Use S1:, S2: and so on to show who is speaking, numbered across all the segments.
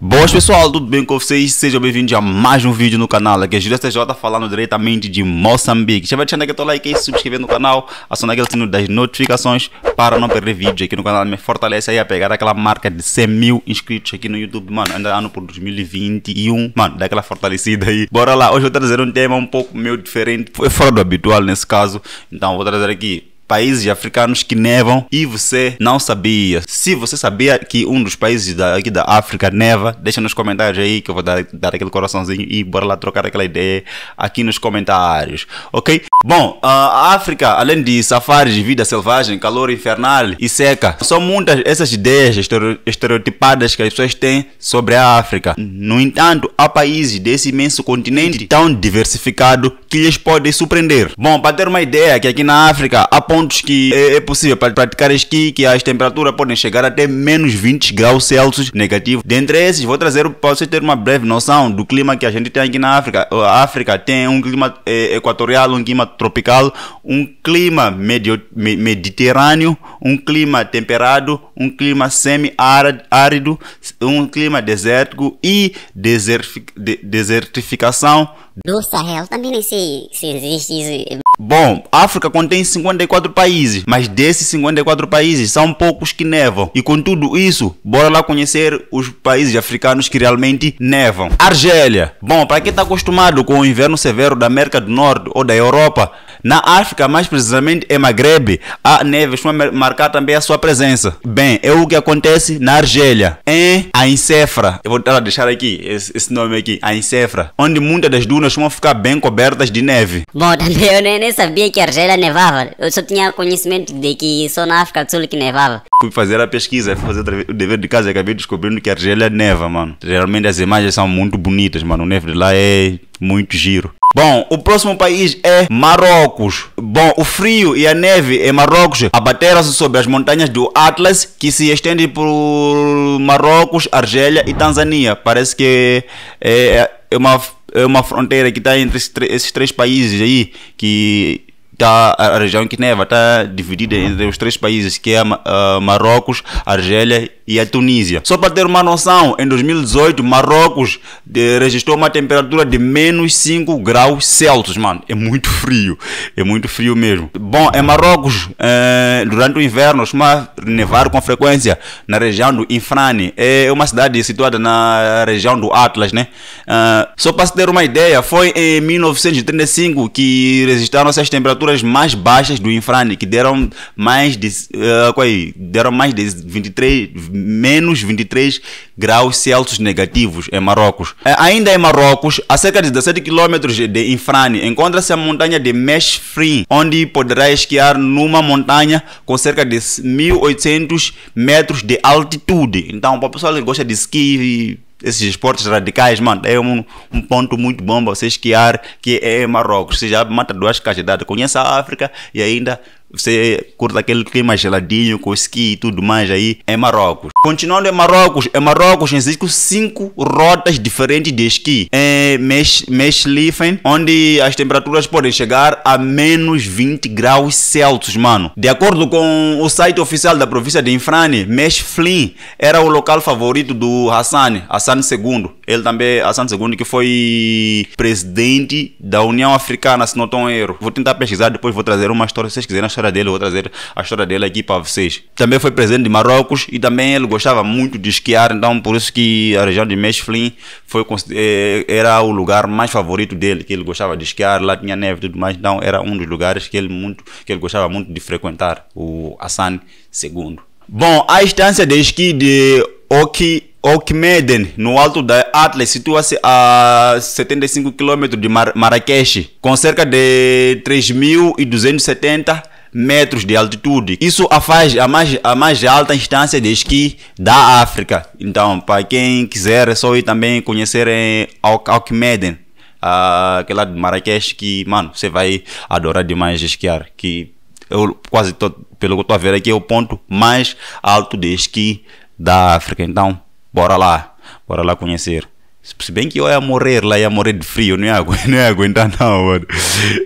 S1: Boas pessoal, tudo bem com vocês? Sejam bem-vindos a mais um vídeo no canal. Aqui é Júlio STJ falando diretamente de Moçambique. Já vai deixando aquele like e se inscrever no canal, acionar aquele sininho das notificações para não perder vídeo aqui no canal. Me fortalece aí a pegar aquela marca de 100 mil inscritos aqui no YouTube, mano. Ainda é ano por 2021, mano, dá aquela fortalecida aí. Bora lá, hoje eu vou trazer um tema um pouco meio diferente, foi fora do habitual nesse caso. Então vou trazer aqui países africanos que nevam e você não sabia. Se você sabia que um dos países da, aqui da África neva, deixa nos comentários aí que eu vou dar, dar aquele coraçãozinho e bora lá trocar aquela ideia aqui nos comentários, ok? Bom, a África, além de safaris de vida selvagem, calor infernal e seca, são muitas essas ideias estereotipadas que as pessoas têm sobre a África. No entanto, há países desse imenso continente tão diversificado que lhes pode surpreender. Bom, para ter uma ideia, que aqui na África há pontos que é, é possível para praticar esqui que as temperaturas podem chegar até menos 20 graus Celsius negativo. Dentre esses, vou trazer para vocês terem uma breve noção do clima que a gente tem aqui na África. A África tem um clima é, equatorial, um clima tropical, um clima medio, me, mediterrâneo, um clima temperado, um clima semi-árido, um clima desértico e desertificação nossa, Sahel, também nem sei se existe isso. Bom, a África contém 54 países, mas desses 54 países são poucos que nevam. E com tudo isso, bora lá conhecer os países africanos que realmente nevam. Argélia. Bom, para quem está acostumado com o inverno severo da América do Norte ou da Europa, na África, mais precisamente em é Maghreb, a neve costuma marcar também a sua presença. Bem, é o que acontece na Argélia, em Aincefra. Eu vou tentar deixar aqui esse, esse nome aqui, Aincefra, onde muitas das dunas vão ficar bem cobertas de neve. Bom, também eu nem, nem sabia que a Argélia nevava. Eu só tinha conhecimento de que só na África do Sul que nevava. Fui fazer a pesquisa, fui fazer o dever de casa e acabei descobrindo que a Argélia neva, mano. Geralmente as imagens são muito bonitas, mano. O neve de lá é muito giro. Bom, o próximo país é Marrocos. Bom, o frio e a neve em Marrocos abateram-se sobre as montanhas do Atlas, que se estende por Marrocos, Argélia e Tanzânia. Parece que é, é uma, é uma fronteira que está entre esses três países aí, que tá, a região que neva está dividida entre os três países, que é ah, Marrocos, Argélia e e a Tunísia. Só para ter uma noção, em 2018, Marrocos de, eh, registrou uma temperatura de menos 5 graus Celsius, mano. É muito frio, é muito frio mesmo. Bom, em Marrocos, eh, durante o inverno, costuma nevar com frequência na região do Infrane. É uma cidade situada na região do Atlas, né? Ah, só para se ter uma ideia, foi em 1935 que registraram essas temperaturas mais baixas do Infrane, que deram mais de, uh, deram mais de 23 menos 23 graus Celsius negativos em Marrocos. Eh, ainda em Marrocos, a cerca de 17 km de Infrane, encontra-se a montanha de Meshfrin, onde poderá esquiar numa montanha com cerca de 1800 metros de altitude. Então, para o pessoal que gosta de esqui esses esportes radicais, mano, é um, um ponto muito bom para você esquiar, que é Marrocos. Você já mata duas cajas de idade, conhece a África e ainda você curta aquele clima geladinho com esqui e tudo mais aí em é Marrocos. Continuando em é Marrocos, em é Marrocos existem cinco rotas diferentes de esqui. Em Mechlifen, onde as temperaturas podem chegar a menos 20 graus Celsius, mano. De acordo com o site oficial da província de Infrani, Mechflin era o local favorito do Hassan, Hassan II ele também, a Santos Segundo, que foi presidente da União Africana, se não estou em erro. Vou tentar pesquisar, depois vou trazer uma história. Se vocês quiserem a história dele, vou trazer a história dele aqui para vocês. Também foi presidente de Marrocos e também ele gostava muito de esquiar, então por isso que a região de Meshflin foi, eh, era o lugar mais favorito dele, que ele gostava de esquiar, lá tinha neve e tudo mais. Então era um dos lugares que ele, muito, que ele gostava muito de frequentar, o Hassan II. Bom, a instância de esqui de Okmeden, no alto da Atlas, situa-se a 75 km de Mar Marrakech, com cerca de 3.270 metros de altitude. Isso a faz a mais, a mais alta instância de esqui da África. Então, para quem quiser, é só ir também conhecer em eh, Alkmeden, aquela de Marrakech que, mano, você vai adorar demais esquiar. Que eu quase tô, pelo que eu tô a ver aqui, é o ponto mais alto de esqui da África. Então, bora lá, bora lá conhecer. Se bem que eu ia morrer lá, ia morrer de frio, não ia, aguentar, não ia aguentar não, mano.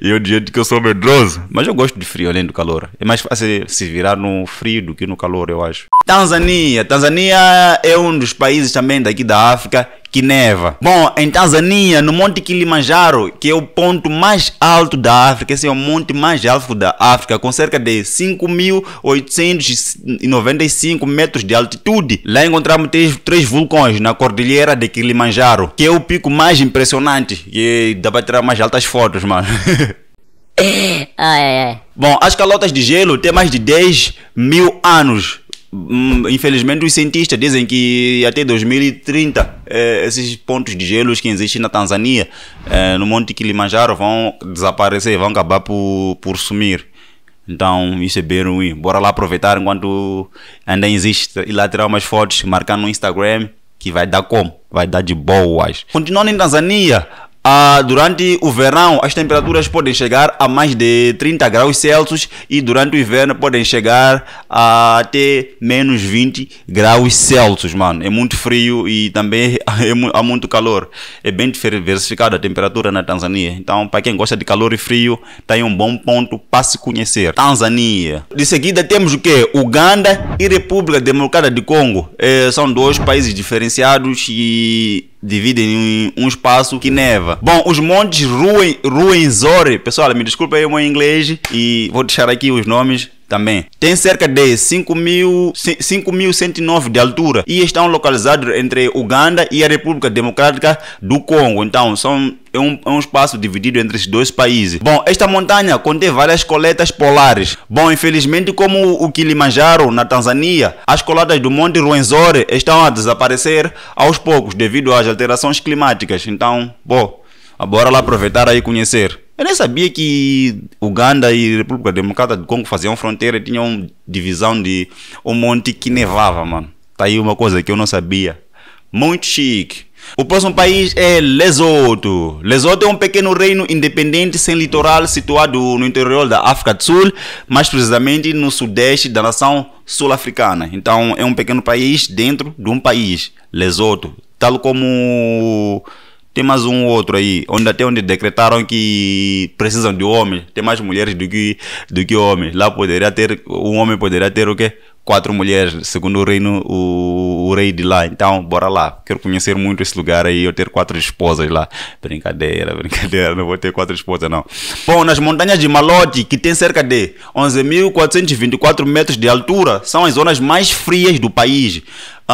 S1: Eu digo que eu sou medroso. Mas eu gosto de frio além do calor. É mais fácil se virar no frio do que no calor, eu acho. Tanzania. Tanzania é um dos países também daqui da África que neva. Bom, em Tanzânia, no Monte Kilimanjaro, que é o ponto mais alto da África, esse é o monte mais alto da África, com cerca de 5.895 metros de altitude. Lá encontramos três, três vulcões na cordilheira de Kilimanjaro, que é o pico mais impressionante, e dá para tirar mais altas fotos, mano. ai, é. ai. Ah, é, é. Bom, as calotas de gelo têm mais de 10 mil anos Hum, infelizmente, os cientistas dizem que até 2030 eh, esses pontos de gelos que existem na Tanzânia, eh, no Monte Kilimanjaro, vão desaparecer, vão acabar por, por sumir. Então, isso é bem ruim. Bora lá aproveitar enquanto ainda existe e lá tirar umas fotos, marcar no Instagram, que vai dar como? Vai dar de boas. Continuando em Tanzânia, ah, durante o verão, as temperaturas podem chegar a mais de 30 graus Celsius e durante o inverno podem chegar a até menos 20 graus Celsius, mano. É muito frio e também é há muito calor. É bem diversificada a temperatura na Tanzânia. Então, para quem gosta de calor e frio, tem tá um bom ponto para se conhecer. Tanzânia. De seguida temos o que? Uganda e República Democrática do Congo. É, são dois países diferenciados e dividem um, um, espaço que neva. Bom, os montes Ruin, pessoal, me desculpa aí o meu inglês e vou deixar aqui os nomes também. Tem cerca de 5.109 de altura e estão localizados entre Uganda e a República Democrática do Congo. Então, são é um, é um, espaço dividido entre esses dois países. Bom, esta montanha contém várias coletas polares. Bom, infelizmente, como o Kilimanjaro na Tanzânia, as coladas do Monte Ruenzori estão a desaparecer aos poucos devido às alterações climáticas. Então, bom, ah, bora lá aproveitar aí e conhecer. Eu nem sabia que Uganda e República Democrática do Congo faziam fronteira e tinham divisão de um monte que nevava, mano. Tá aí uma coisa que eu não sabia. Muito chique. O próximo país é Lesoto. Lesoto é um pequeno reino independente sem litoral situado no interior da África do Sul, mais precisamente no sudeste da nação sul-africana. Então é um pequeno país dentro de um país, Lesoto, tal como tem mais um outro aí, onde até onde decretaram que precisam de homens, tem mais mulheres do que, do que homens. Lá poderia ter, um homem poderia ter o quê? Quatro mulheres, segundo o reino, o, o rei de lá. Então, bora lá. Quero conhecer muito esse lugar aí, eu ter quatro esposas lá. Brincadeira, brincadeira, não vou ter quatro esposas não. Bom, nas montanhas de Malote, que tem cerca de 11.424 metros de altura, são as zonas mais frias do país.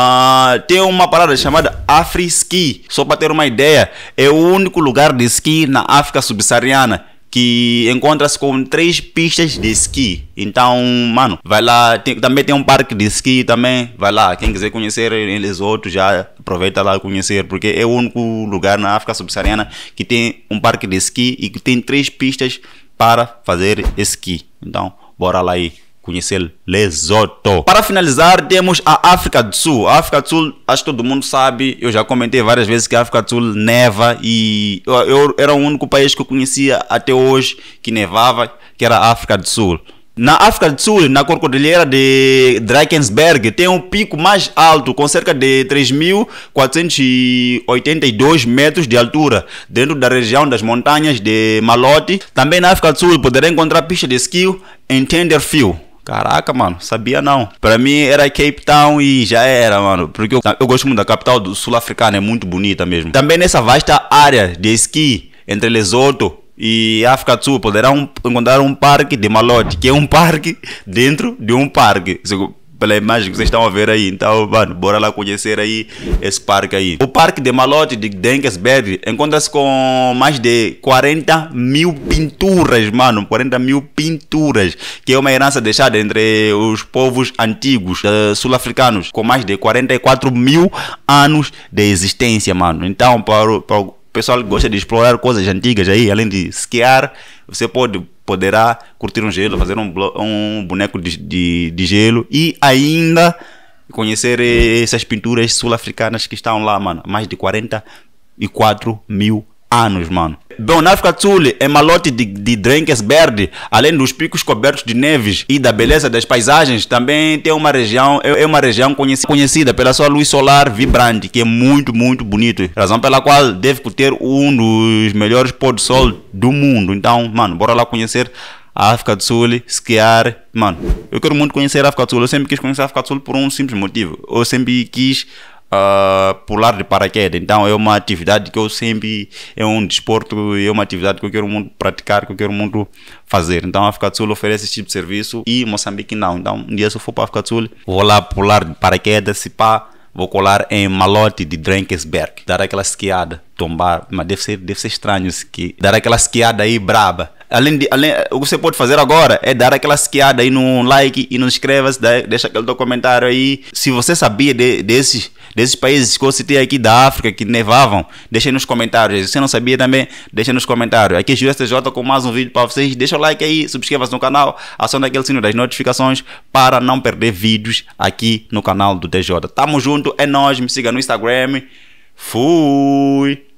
S1: Ah, tem uma parada chamada Afri Ski Só para ter uma ideia, é o único lugar de esqui na África subsaariana que encontra-se com três pistas de esqui. Então, mano, vai lá. Tem, também tem um parque de esqui também. Vai lá. Quem quiser conhecer eles outros, já aproveita lá conhecer, porque é o único lugar na África subsaariana que tem um parque de esqui e que tem três pistas para fazer esqui. Então, bora lá aí conhecer Lesoto. Para finalizar, temos a África do Sul. A África do Sul, acho que todo mundo sabe, eu já comentei várias vezes que a África do Sul neva e eu, eu era o único país que eu conhecia até hoje que nevava, que era a África do Sul. Na África do Sul, na cordilheira de Drakensberg, tem um pico mais alto, com cerca de 3.482 metros de altura, dentro da região das montanhas de Malote. Também na África do Sul, poderá encontrar pista de esqui em Tenderfield. Caraca, mano, sabia não. Pra mim era Cape Town e já era, mano. Porque eu, eu gosto muito da capital do sul-africana, é muito bonita mesmo. Também nessa vasta área de esqui entre Lesoto e África do Sul, poderá encontrar um parque de malote, que é um parque dentro de um parque pela imagem que vocês estão a ver aí. Então, mano, bora lá conhecer aí esse parque aí. O parque de Malote de Dengesberg encontra-se com mais de 40 mil pinturas, mano. 40 mil pinturas, que é uma herança deixada entre os povos antigos uh, sul-africanos, com mais de 44 mil anos de existência, mano. Então, para o, para o pessoal que gosta de explorar coisas antigas aí, além de esquiar, você pode poderá curtir um gelo, fazer um, um boneco de, de, de, gelo e ainda conhecer essas pinturas sul-africanas que estão lá, mano. Mais de 44 mil anos, mano. Bom, na África do Sul é malote de, de verde, além dos picos cobertos de neves e da beleza das paisagens, também tem uma região, é, é uma região conhecida, conhecida pela sua luz solar vibrante, que é muito, muito bonito. Razão pela qual deve ter um dos melhores pôr do sol do mundo. Então, mano, bora lá conhecer a África do Sul, esquiar. Mano, eu quero muito conhecer a África do Sul. Eu sempre quis conhecer a África do Sul por um simples motivo. Eu sempre quis uh, pular de paraquedas. Então é uma atividade que eu sempre. É um desporto, é uma atividade que eu quero muito praticar, que eu quero muito fazer. Então a África do Sul oferece esse tipo de serviço e Moçambique não. Então um dia se eu for para a África do Sul, vou lá pular de paraquedas, se pá. Vou colar em malote de Drankensberg, dar aquela esquiada, tombar, mas deve ser, deve ser estranho isso aqui. Dar aquela esquiada aí braba além de além, o que você pode fazer agora é dar aquela esquiada aí no like e não inscreva-se, deixa aquele teu comentário aí. Se você sabia de, desses desses países que eu citei aqui da África que nevavam, deixem nos comentários. Se você não sabia também, deixem nos comentários. Aqui é o STJ com mais um vídeo para vocês. Deixa o like aí, subscreva-se no canal, aciona aquele sino das notificações para não perder vídeos aqui no canal do TJ. Tamo junto, é nós. Me siga no Instagram. Fui!